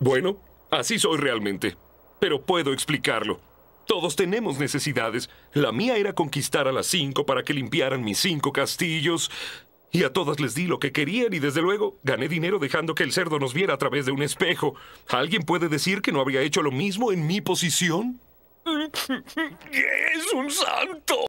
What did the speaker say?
Bueno, así soy realmente. Pero puedo explicarlo. Todos tenemos necesidades. La mía era conquistar a las cinco para que limpiaran mis cinco castillos. Y a todas les di lo que querían y desde luego gané dinero dejando que el cerdo nos viera a través de un espejo. ¿Alguien puede decir que no habría hecho lo mismo en mi posición? ¡Es un santo!